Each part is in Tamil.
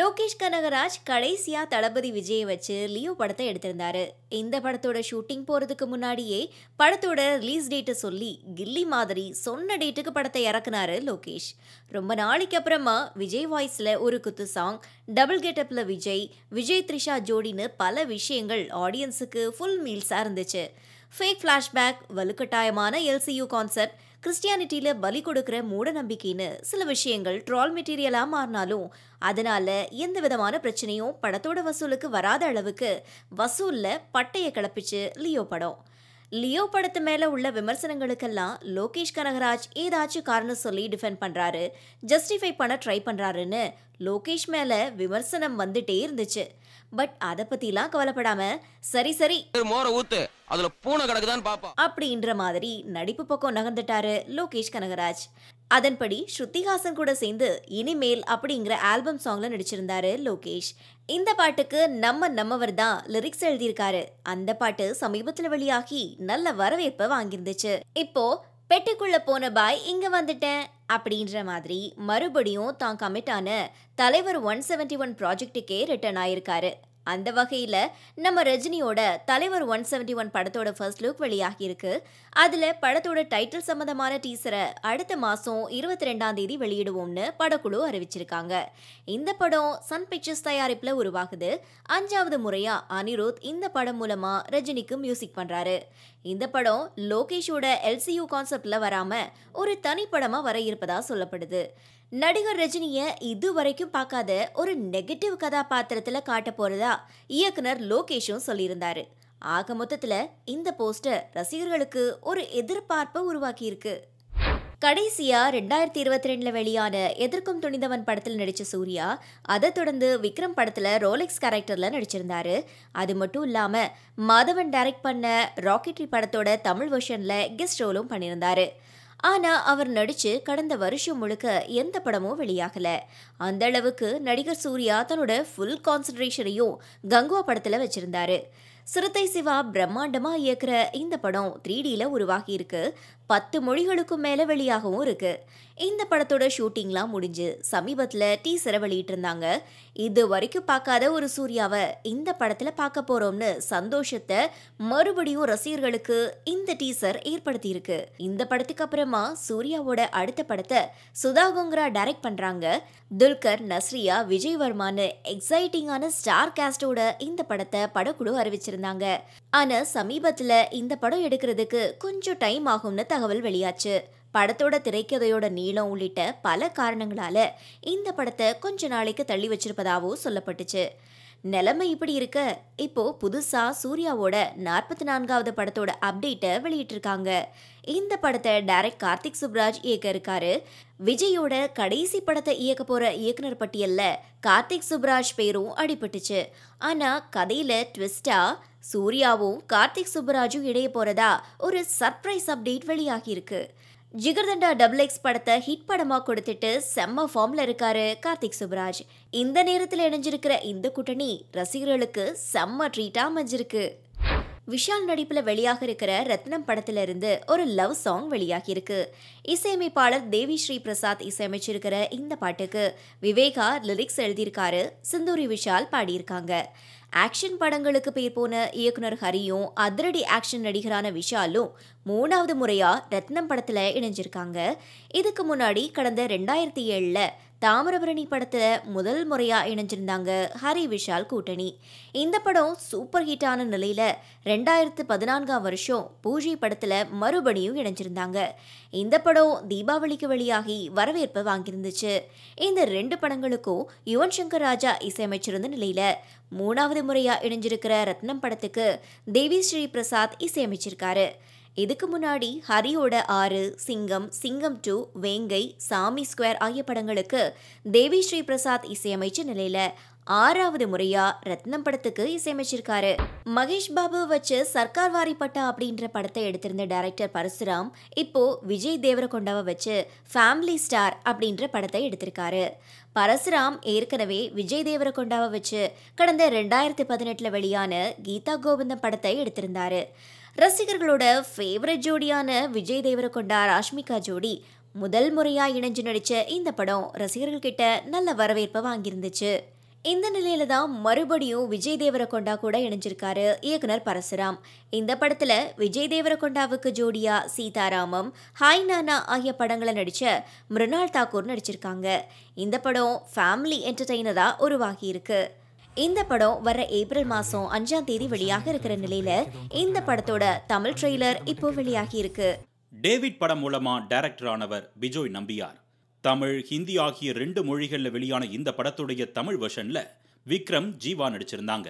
லோகேஷ் கனகராஜ் கடைசியாக தளபதி விஜயை வச்சு லியோ படத்தை எடுத்திருந்தாரு இந்த படத்தோட ஷூட்டிங் போகிறதுக்கு முன்னாடியே படத்தோட ரிலீஸ் டேட்டை சொல்லி கில்லி மாதிரி சொன்ன டேட்டுக்கு படத்தை இறக்குனாரு லோகேஷ் ரொம்ப நாளைக்கு அப்புறமா விஜய் வாய்ஸில் ஒரு குத்து சாங் டபுள் கெட்டப்பில் விஜய் விஜய் த்ரிஷா ஜோடின்னு பல விஷயங்கள் ஆடியன்ஸுக்கு ஃபுல் மீல்ஸாக இருந்துச்சு ஃபேக் ஃப்ளாஷ்பேக் வலுக்கட்டாயமான எல்சியு கான்செப்ட் கிறிஸ்டியானிட்டியில் பலி கொடுக்குற மூட நம்பிக்கைன்னு சில விஷயங்கள் ட்ரால் மெட்டீரியலாக மாறினாலும் அதனால எந்த விதமான பிரச்சனையும் படத்தோட வசூலுக்கு வராத அளவுக்கு வசூலில் பட்டையை கிளப்பிச்சு லியோ படம் லியோ படத்து மேலே உள்ள விமர்சனங்களுக்கெல்லாம் லோகேஷ் கனகராஜ் ஏதாச்சும் காரணம் சொல்லி டிஃபெண்ட் பண்ணுறாரு ஜஸ்டிஃபை பண்ண ட்ரை பண்ணுறாருன்னு லோகேஷ் மேலே விமர்சனம் வந்துட்டே இருந்துச்சு பட் அதை பற்றிலாம் கவலைப்படாம சரி சரி ஊத்து அதுல பூனை தான் பாப்பா அப்படின்ற மாதிரி நடிப்பு பக்கம் நகர்ந்துட்டாரு லோகேஷ் கனகராஜ் அதன்படி ஸ்ருத்திஹாசன் கூட சேர்ந்து இனிமேல் அப்படிங்கிற ஆல்பம் சாங்ல நடிச்சிருந்தாரு லோகேஷ் இந்த பாட்டுக்கு நம்ம நம்மவர் தான் லிரிக்ஸ் எழுதியிருக்காரு அந்த பாட்டு சமீபத்துல வெளியாகி நல்ல வரவேற்பை வாங்கியிருந்துச்சு இப்போ பெட்டிக்குள்ள போன பாய் இங்க வந்துட்டேன் அப்படின்ற மாதிரி மறுபடியும் தான் கமிட்டான தலைவர் ஒன் செவன்டி ஒன் ப்ராஜெக்டுக்கே ரிட்டர்ன் ஆயிருக்காரு அந்த வகையில் நம்ம ரஜினியோட தலைவர் ஒன் செவன்டி ஒன் படத்தோட ஃபர்ஸ்ட் லுக் வெளியாகி இருக்கு அதில் படத்தோட டைட்டில் சம்மந்தமான டீசரை அடுத்த மாதம் இருபத்தி ரெண்டாம் தேதி வெளியிடுவோம்னு படக்குழு அறிவிச்சிருக்காங்க இந்த படம் சன் பிக்சர்ஸ் தயாரிப்பில் உருவாகுது அஞ்சாவது முறையாக அனிருத் இந்த படம் மூலமாக ரஜினிக்கு மியூசிக் பண்ணுறாரு இந்த படம் லோகேஷோட எல்சியூ கான்செப்டில் வராமல் ஒரு தனிப்படமாக வர இருப்பதாக சொல்லப்படுது நடிகர் ரஜினியை இது வரைக்கும் பார்க்காத ஒரு நெகட்டிவ் கதாபாத்திரத்தில் காட்ட போகிறதா இயக்குனர் லோகேஷும் சொல்லியிருந்தார் ஆக மொத்தத்தில் இந்த போஸ்டர் ரசிகர்களுக்கு ஒரு எதிர்பார்ப்பை உருவாக்கியிருக்கு கடைசியா ரெண்டாயிரத்தி இருபத்தி ரெண்டுல வெளியான எதிர்க்கும் துணிந்தவன் படத்தில் நடிச்ச சூர்யா அதை தொடர்ந்து விக்ரம் படத்துல ரோலெக்ஸ் கேரக்டர்ல நடிச்சிருந்தாரு அது மட்டும் இல்லாம மாதவன் டைரக்ட் பண்ண ராக்கெட்ரி படத்தோட தமிழ் வெர்ஷன்ல கெஸ்ட் ரோலும் பண்ணியிருந்தாரு ஆனா அவர் நடிச்சு கடந்த வருஷம் முழுக்க எந்த படமும் வெளியாகல அந்த அளவுக்கு நடிகர் சூர்யா தன்னோட ஃபுல் கான்சன்ட்ரேஷனையும் கங்குவா படத்துல வச்சிருந்தாரு சிறுத்தை சிவா பிரம்மாண்டமா இயக்குற இந்த படம் த்ரீ உருவாகி இருக்கு பத்து மொழிகளுக்கும் மேல வெளியாகவும் இருக்கு இந்த படத்தோட ஷூட்டிங்லாம் முடிஞ்சு சமீபத்துல டீசரை வெளியிட்டிருந்தாங்க இது வரைக்கும் பார்க்காத ஒரு சூர்யாவை இந்த படத்துல பார்க்க போறோம்னு சந்தோஷத்தை மறுபடியும் ரசிகர்களுக்கு இந்த டீசர் ஏற்படுத்தியிருக்கு இந்த படத்துக்கு அப்புறமா சூர்யாவோட அடுத்த படத்தை சுதா கோங்கரா டைரக்ட் பண்றாங்க துல்கர் நஸ்ரியா விஜய் வர்மான்னு எக்ஸைட்டிங்கான ஸ்டார் கேஸ்டோட இந்த படத்தை படக்குழு அறிவிச்சிருக்கு வச்சிருந்தாங்க ஆனா சமீபத்துல இந்த படம் எடுக்கிறதுக்கு கொஞ்சம் டைம் ஆகும்னு தகவல் வெளியாச்சு படத்தோட திரைக்கதையோட நீளம் உள்ளிட்ட பல காரணங்களால இந்த படத்தை கொஞ்ச நாளைக்கு தள்ளி வச்சிருப்பதாகவும் சொல்லப்பட்டுச்சு நிலைமை இப்படி இருக்க இப்போ புதுசா சூர்யாவோட நாற்பத்தி நான்காவது படத்தோட அப்டேட்டை வெளியிட்டிருக்காங்க இந்த படத்தை டைரக்ட் கார்த்திக் சுப்ராஜ் இயக்க இருக்காரு விஜயோட கடைசி படத்தை இயக்க போற இயக்குனர் பட்டியல்ல கார்த்திக் சுப்ராஜ் பேரும் அடிபட்டுச்சு ஆனா கதையில ட்விஸ்டா சூர்யாவும் கார்த்திக் சுப்ராஜும் இடைய போறதா ஒரு சர்ப்ரைஸ் அப்டேட் இருக்கு ஜிகர்தண்டா டபுள் எக்ஸ் படத்தை ஹிட் படமாக கொடுத்துட்டு செம்ம ஃபார்மில் இருக்காரு கார்த்திக் சுப்ராஜ் இந்த நேரத்தில் இணைஞ்சிருக்கிற இந்த கூட்டணி ரசிகர்களுக்கு செம்ம ட்ரீட்டாக அமைஞ்சிருக்கு விஷால் நடிப்பில் வெளியாக இருக்கிற ரத்னம் படத்திலிருந்து ஒரு லவ் சாங் வெளியாகியிருக்கு இசையமைப்பாளர் தேவி ஸ்ரீ பிரசாத் இசையமைச்சிருக்கிற இந்த பாட்டுக்கு விவேகா லிரிக்ஸ் எழுதியிருக்காரு சிந்தூரி விஷால் பாடியிருக்காங்க ஆக்ஷன் படங்களுக்கு பேர் போன இயக்குனர் ஹரியும் அதிரடி ஆக்ஷன் நடிகரான விஷாலும் மூணாவது முறையாக ரத்னம் படத்தில் இணைஞ்சிருக்காங்க இதுக்கு முன்னாடி கடந்த ரெண்டாயிரத்தி ஏழில் தாமிரபரணி படத்தில் முதல் முறையாக இணைஞ்சிருந்தாங்க ஹரி விஷால் கூட்டணி இந்த படம் சூப்பர் ஹிட்டான நிலையில் ரெண்டாயிரத்து பதினான்காம் வருஷம் பூஜை படத்தில் மறுபடியும் இணைஞ்சிருந்தாங்க இந்த படம் தீபாவளிக்கு வழியாகி வரவேற்பை வாங்கியிருந்துச்சு இந்த ரெண்டு படங்களுக்கும் யுவன் சங்கர் ராஜா இசையமைச்சிருந்த நிலையில் மூணாவது முறையாக இணைஞ்சிருக்கிற ரத்னம் படத்துக்கு தேவி ஸ்ரீ பிரசாத் இசையமைச்சிருக்காரு இதுக்கு முன்னாடி ஹரியோட ஆறு சிங்கம் சிங்கம் டூ வேங்கை சாமி ஸ்கொயர் ஆகிய படங்களுக்கு தேவி ஸ்ரீ பிரசாத் இசையமைச்ச நிலையில் ஆறாவது முறையா ரத்னம் படத்துக்கு இசையமைச்சிருக்காரு மகேஷ் பாபு வச்சு சர்க்கார் வாரி பட்டா அப்படின்ற படத்தை எடுத்திருந்த டைரக்டர் பரசுராம் இப்போ விஜய் தேவரகொண்டாவை வச்சு ஃபேமிலி ஸ்டார் அப்படின்ற படத்தை எடுத்திருக்காரு பரசுராம் ஏற்கனவே விஜய் தேவரகொண்டாவை வச்சு கடந்த ரெண்டாயிரத்தி பதினெட்டுல வெளியான கீதா கோவிந்தம் படத்தை எடுத்திருந்தாரு ரசிகர்களோட ஃபேவரட் ஜோடியான விஜய் தேவரகொண்டா ராஷ்மிகா ஜோடி முதல் முறையா இணைஞ்சு நடிச்ச இந்த படம் ரசிகர்கள் கிட்ட நல்ல வரவேற்பை வாங்கியிருந்துச்சு இந்த நிலையில தான் மறுபடியும் விஜய் தேவரகொண்டா கூட இணைஞ்சிருக்காரு இயக்குனர் பரசுராம் இந்த படத்துல விஜய் தேவரகொண்டாவுக்கு ஜோடியா சீதாராமம் ஹாய் நானா ஆகிய படங்களை நடிச்ச மிருனால் தாக்கூர் நடிச்சிருக்காங்க இந்த படம் ஃபேமிலி என்டர்டெய்னரா உருவாகி இருக்கு இந்த படம் வர ஏப்ரல் மாசம் அஞ்சாம் தேதி வெளியாக இருக்கிற நிலையில இந்த படத்தோட தமிழ் ட்ரெய்லர் இப்போ வெளியாகி இருக்கு டேவிட் படம் மூலமா டைரக்டர் ஆனவர் விஜய் நம்பியார் தமிழ் ஹிந்தி ஆகிய ரெண்டு மொழிகளில் வெளியான இந்த படத்துடைய தமிழ் வெர்ஷனில் விக்ரம் ஜீவா நடிச்சிருந்தாங்க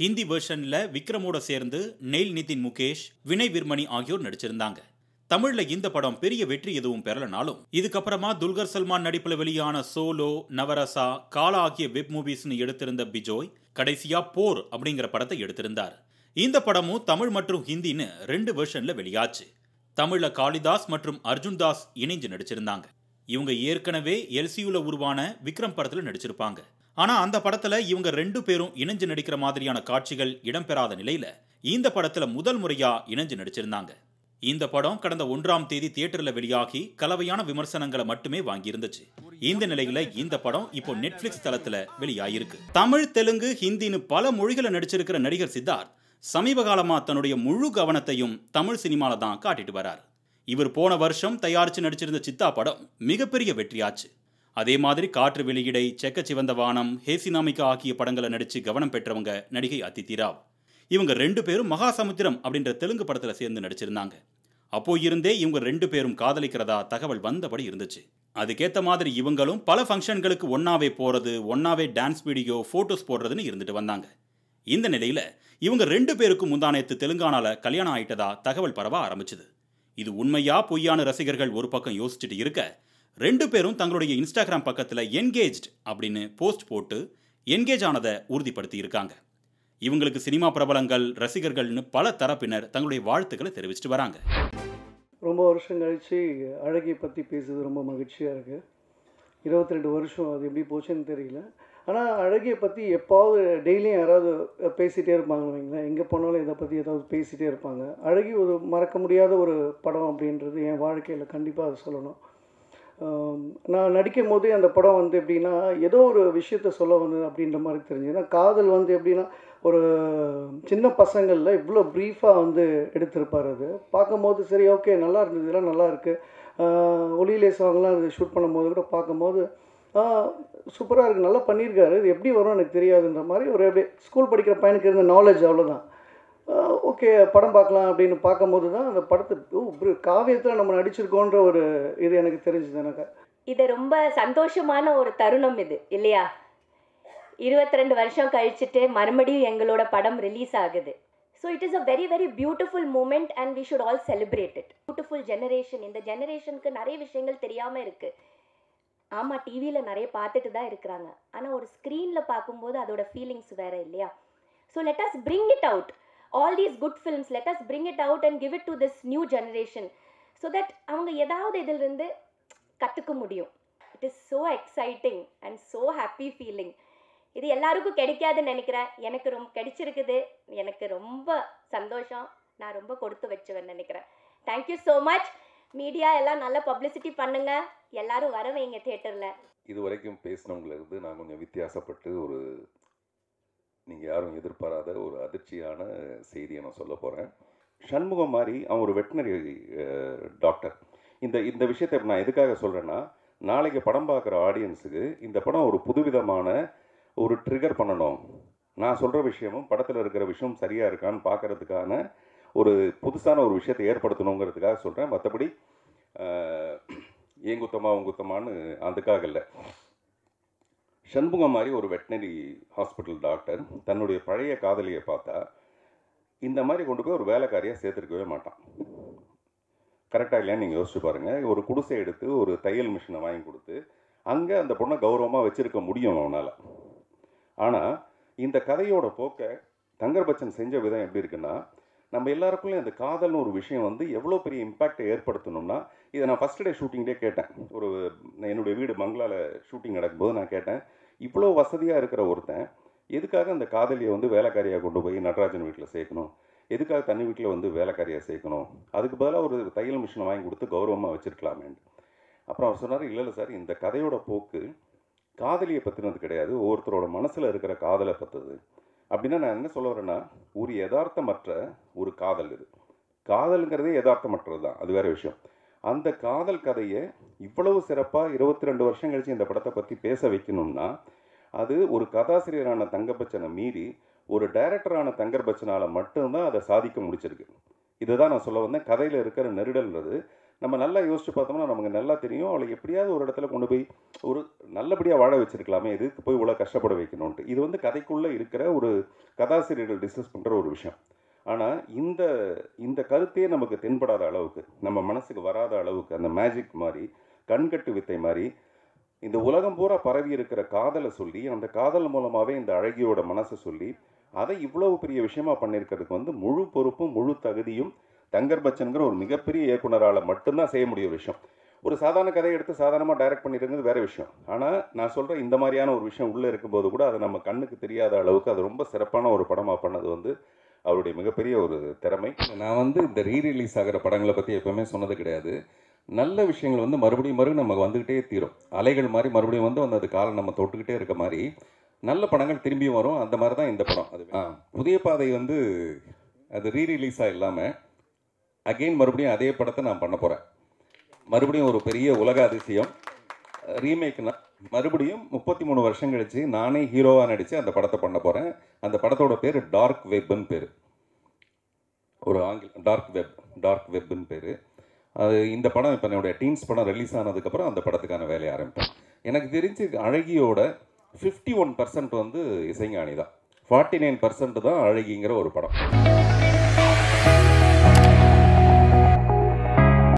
ஹிந்தி வெர்ஷனில் விக்ரமோட சேர்ந்து நெயில் நிதின் முகேஷ் வினய் விர்மணி ஆகியோர் நடிச்சிருந்தாங்க தமிழில் இந்த படம் பெரிய வெற்றி எதுவும் பெறலனாலும் இதுக்கப்புறமா துல்கர் சல்மான் நடிப்பில் வெளியான சோலோ நவரசா காலா ஆகிய வெப் மூவிஸ்னு எடுத்திருந்த பிஜோய் கடைசியா போர் அப்படிங்கிற படத்தை எடுத்திருந்தார் இந்த படமும் தமிழ் மற்றும் ஹிந்தின்னு ரெண்டு வெர்ஷனில் வெளியாச்சு தமிழில் காளிதாஸ் மற்றும் அர்ஜுன் தாஸ் இணைஞ்சு நடிச்சிருந்தாங்க இவங்க ஏற்கனவே எல்சியூல உருவான விக்ரம் படத்துல நடிச்சிருப்பாங்க ஆனா அந்த படத்துல இவங்க ரெண்டு பேரும் இணைஞ்சு நடிக்கிற மாதிரியான காட்சிகள் இடம்பெறாத நிலையில இந்த படத்துல முதல் முறையா இணைஞ்சு நடிச்சிருந்தாங்க இந்த படம் கடந்த ஒன்றாம் தேதி தியேட்டர்ல வெளியாகி கலவையான விமர்சனங்களை மட்டுமே வாங்கியிருந்துச்சு இந்த நிலையில இந்த படம் இப்போ நெட்ஃபிளிக்ஸ் தளத்துல வெளியாயிருக்கு தமிழ் தெலுங்கு ஹிந்தின்னு பல மொழிகளை நடிச்சிருக்கிற நடிகர் சித்தார்த் சமீப காலமா தன்னுடைய முழு கவனத்தையும் தமிழ் சினிமால தான் காட்டிட்டு வரார் இவர் போன வருஷம் தயாரித்து நடிச்சிருந்த சித்தா படம் மிகப்பெரிய வெற்றியாச்சு அதே மாதிரி காற்று வெளியிடை செக்க சிவந்த வானம் ஹேசினாமிகா ஆகிய படங்களை நடித்து கவனம் பெற்றவங்க நடிகை அதித்தி ராவ் இவங்க ரெண்டு பேரும் மகாசமுத்திரம் அப்படின்ற தெலுங்கு படத்தில் சேர்ந்து நடிச்சிருந்தாங்க அப்போ இருந்தே இவங்க ரெண்டு பேரும் காதலிக்கிறதா தகவல் வந்தபடி இருந்துச்சு அதுக்கேற்ற மாதிரி இவங்களும் பல ஃபங்க்ஷன்களுக்கு ஒன்னாவே போகிறது ஒன்னாவே டான்ஸ் வீடியோ ஃபோட்டோஸ் போடுறதுன்னு இருந்துட்டு வந்தாங்க இந்த நிலையில் இவங்க ரெண்டு பேருக்கும் முந்தானத்து தெலுங்கானாவில் கல்யாணம் ஆயிட்டதா தகவல் பரவ ஆரம்பிச்சுது இது உண்மையா பொய்யான ரசிகர்கள் ஒரு பக்கம் யோசிச்சுட்டு இருக்க ரெண்டு பேரும் தங்களுடைய இன்ஸ்டாகிராம் பக்கத்தில் என்கேஜ்ட் அப்படின்னு போஸ்ட் போட்டு என்கேஜ் ஆனதை உறுதிப்படுத்தி இருக்காங்க இவங்களுக்கு சினிமா பிரபலங்கள் ரசிகர்கள்னு பல தரப்பினர் தங்களுடைய வாழ்த்துக்களை தெரிவிச்சிட்டு வராங்க ரொம்ப வருஷம் கழித்து அழகியை பற்றி பேசுறது ரொம்ப மகிழ்ச்சியாக இருக்குது இருபத்தி ரெண்டு வருஷம் அது எப்படி போச்சுன்னு தெரியல ஆனால் அழகியை பற்றி எப்போவது டெய்லியும் யாராவது பேசிகிட்டே இருப்பாங்க வைங்களேன் எங்கே போனாலும் இதை பற்றி ஏதாவது பேசிகிட்டே இருப்பாங்க அழகி ஒரு மறக்க முடியாத ஒரு படம் அப்படின்றது என் வாழ்க்கையில் கண்டிப்பாக அதை சொல்லணும் நான் நடிக்கும் போது அந்த படம் வந்து எப்படின்னா ஏதோ ஒரு விஷயத்த சொல்ல வந்து அப்படின்ற மாதிரி தெரிஞ்சுன்னா காதல் வந்து எப்படின்னா ஒரு சின்ன பசங்களில் இவ்வளோ ப்ரீஃபாக வந்து எடுத்திருப்பார் அது பார்க்கும்போது சரி ஓகே நல்லா இருந்ததுலாம் நல்லா இருக்குது ஒளியிலே சாங்லாம் அது ஷூட் பண்ணும்போது கூட பார்க்கும்போது சூப்பராக இருக்குது நல்லா பண்ணியிருக்காரு இது எப்படி வரும் எனக்கு தெரியாதுன்ற மாதிரி ஒரு அப்படியே ஸ்கூல் படிக்கிற பையனுக்கு இருந்த நாலேஜ் அவ்வளோதான் ஓகே படம் பார்க்கலாம் அப்படின்னு பார்க்கும்போது தான் அந்த படத்தை காவியத்தில் நம்ம நடிச்சிருக்கோன்ற ஒரு இது எனக்கு தெரிஞ்சுது எனக்கு இது ரொம்ப சந்தோஷமான ஒரு தருணம் இது இல்லையா இருபத்தி ரெண்டு வருஷம் கழிச்சுட்டு மறுபடியும் எங்களோட படம் ரிலீஸ் ஆகுது so it is a very very beautiful moment and we should all celebrate it beautiful generation இந்த ஜெனரேஷனுக்கு நிறைய விஷயங்கள் தெரியாமல் இருக்குது ஆமாம் டிவியில் நிறைய பார்த்துட்டு தான் இருக்கிறாங்க ஆனால் ஒரு ஸ்க்ரீனில் பார்க்கும்போது அதோட ஃபீலிங்ஸ் வேறு இல்லையா so let us bring it out all these good films let us bring it out and give it to this new generation so that அவங்க ஏதாவது இதிலிருந்து கற்றுக்க முடியும் it is so exciting and so happy feeling இது எல்லாருக்கும் கிடைக்காதுன்னு நினைக்கிறேன் எனக்கு ரொம்ப கிடைச்சிருக்குது எனக்கு ரொம்ப சந்தோஷம் நான் ரொம்ப கொடுத்து வச்சுவேன் நினைக்கிறேன் தேங்க்யூ ஸோ மச் மீடியா எல்லாம் நல்ல பப்ளிசிட்டி பண்ணுங்க எல்லாரும் வர வைங்க தேட்டரில் இது வரைக்கும் பேசினவங்களிருந்து நான் கொஞ்சம் வித்தியாசப்பட்டு ஒரு நீங்கள் யாரும் எதிர்பாராத ஒரு அதிர்ச்சியான செய்தியை நான் சொல்ல போகிறேன் சண்முகம் மாதிரி அவன் ஒரு வெட்டினரி டாக்டர் இந்த இந்த விஷயத்தை நான் எதுக்காக சொல்கிறேன்னா நாளைக்கு படம் பார்க்குற ஆடியன்ஸுக்கு இந்த படம் ஒரு புதுவிதமான ஒரு ட்ரிகர் பண்ணணும் நான் சொல்கிற விஷயமும் படத்தில் இருக்கிற விஷயம் சரியாக இருக்கான்னு பார்க்குறதுக்கான ஒரு புதுசான ஒரு விஷயத்தை ஏற்படுத்தணுங்கிறதுக்காக சொல்கிறேன் மற்றபடி ஏங்குத்தமா உங்குத்தமானு அதுக்காக இல்லை சண்முகம் மாதிரி ஒரு வெட்டினரி ஹாஸ்பிட்டல் டாக்டர் தன்னுடைய பழைய காதலியை பார்த்தா இந்த மாதிரி கொண்டு போய் ஒரு வேலைக்காரியாக சேர்த்துருக்கவே மாட்டான் கரெக்டாக இல்லையான்னு நீங்கள் யோசிச்சு பாருங்கள் ஒரு குடிசை எடுத்து ஒரு தையல் மிஷினை வாங்கி கொடுத்து அங்கே அந்த பொண்ணை கௌரவமாக வச்சுருக்க முடியும் அவனால் ஆனால் இந்த கதையோட போக்கை தங்கர்பச்சன் செஞ்ச விதம் எப்படி இருக்குன்னா நம்ம எல்லாருக்குள்ளே அந்த காதல்னு ஒரு விஷயம் வந்து எவ்வளோ பெரிய இம்பேக்டை ஏற்படுத்தணும்னா இதை நான் ஃபஸ்ட் டே ஷூட்டிங்டே கேட்டேன் ஒரு என்னுடைய வீடு மங்களால ஷூட்டிங் நடக்கும்போது நான் கேட்டேன் இவ்வளோ வசதியாக இருக்கிற ஒருத்தன் எதுக்காக அந்த காதலியை வந்து வேலைக்காரியாக கொண்டு போய் நடராஜன் வீட்டில் சேர்க்கணும் எதுக்காக தண்ணி வீட்டில் வந்து வேலைக்காரியாக சேர்க்கணும் அதுக்கு பதிலாக ஒரு தையல் மிஷினை வாங்கி கொடுத்து கௌரவமாக வச்சுருக்கலாமே அப்புறம் அவர் சொன்னார் இல்லை இல்லை சார் இந்த கதையோட போக்கு காதலியை பற்றினது கிடையாது ஒவ்வொருத்தரோட மனசில் இருக்கிற காதலை பற்றது அப்படின்னா நான் என்ன சொல்ல வரேன்னா ஒரு யதார்த்தமற்ற ஒரு காதல் இது காதலுங்கிறதே யதார்த்தமற்றது தான் அது வேறு விஷயம் அந்த காதல் கதையை இவ்வளவு சிறப்பாக இருபத்தி ரெண்டு வருஷம் கழித்து இந்த படத்தை பற்றி பேச வைக்கணும்னா அது ஒரு கதாசிரியரான தங்கப்பச்சனை மீறி ஒரு டைரக்டரான தங்கர் பச்சனால் மட்டும்தான் அதை சாதிக்க முடிச்சிருக்கு இதுதான் நான் சொல்ல வந்தேன் கதையில் இருக்கிற நெருடல்ன்றது நம்ம நல்லா யோசிச்சு பார்த்தோம்னா நமக்கு நல்லா தெரியும் அவளை எப்படியாவது ஒரு இடத்துல கொண்டு போய் ஒரு நல்லபடியாக வாழ வச்சிருக்கலாமே எதுக்கு போய் இவ்வளோ கஷ்டப்பட வைக்கணும்ன்ட்டு இது வந்து கதைக்குள்ளே இருக்கிற ஒரு கதாசிரியர்கள் டிஸ்கஸ் பண்ணுற ஒரு விஷயம் ஆனால் இந்த இந்த கருத்தே நமக்கு தென்படாத அளவுக்கு நம்ம மனசுக்கு வராத அளவுக்கு அந்த மேஜிக் மாதிரி கண்கட்டு வித்தை மாதிரி இந்த உலகம் பூரா பரவி இருக்கிற காதலை சொல்லி அந்த காதல் மூலமாகவே இந்த அழகியோட மனசை சொல்லி அதை இவ்வளவு பெரிய விஷயமா பண்ணியிருக்கிறதுக்கு வந்து முழு பொறுப்பும் முழு தகுதியும் டங்கர் பச்சனுங்கிற ஒரு மிகப்பெரிய இயக்குனரால் மட்டும்தான் செய்ய முடிய விஷயம் ஒரு சாதாரண கதையை எடுத்து சாதாரணமாக டைரக்ட் பண்ணிடுங்கிறது வேறு விஷயம் ஆனால் நான் சொல்கிறேன் இந்த மாதிரியான ஒரு விஷயம் உள்ளே இருக்கும்போது கூட அதை நம்ம கண்ணுக்கு தெரியாத அளவுக்கு அது ரொம்ப சிறப்பான ஒரு படமாக பண்ணது வந்து அவருடைய மிகப்பெரிய ஒரு திறமை நான் வந்து இந்த ரீரிலீஸ் ஆகிற படங்களை பற்றி எப்போவுமே சொன்னது கிடையாது நல்ல விஷயங்கள் வந்து மறுபடியும் மறுபடியும் நமக்கு வந்துக்கிட்டே தீரும் அலைகள் மாதிரி மறுபடியும் வந்து வந்து அது காலை நம்ம தொட்டுக்கிட்டே இருக்க மாதிரி நல்ல படங்கள் திரும்பியும் வரும் அந்த மாதிரி தான் இந்த படம் அது புதிய பாதை வந்து அது ரீரிலீஸாக இல்லாமல் அகெயின் மறுபடியும் அதே படத்தை நான் பண்ண போகிறேன் மறுபடியும் ஒரு பெரிய உலக அதிசயம் ரீமேக்னா மறுபடியும் முப்பத்தி மூணு வருஷம் கழித்து நானே ஹீரோவாக நடித்து அந்த படத்தை பண்ண போகிறேன் அந்த படத்தோட பேர் டார்க் வெப்புன்னு பேர் ஒரு ஆங்கில டார்க் வெப் டார்க் வெப்புன்னு பேர் அது இந்த படம் இப்போ என்னுடைய டீன்ஸ் படம் ரிலீஸ் ஆனதுக்கப்புறம் அந்த படத்துக்கான வேலையை ஆரம்பிப்பேன் எனக்கு தெரிஞ்சு அழகியோட ஃபிஃப்டி ஒன் பர்சன்ட் வந்து இசைஞானி தான் ஃபார்ட்டி நைன் பர்சன்ட் தான் அழகிங்கிற ஒரு படம்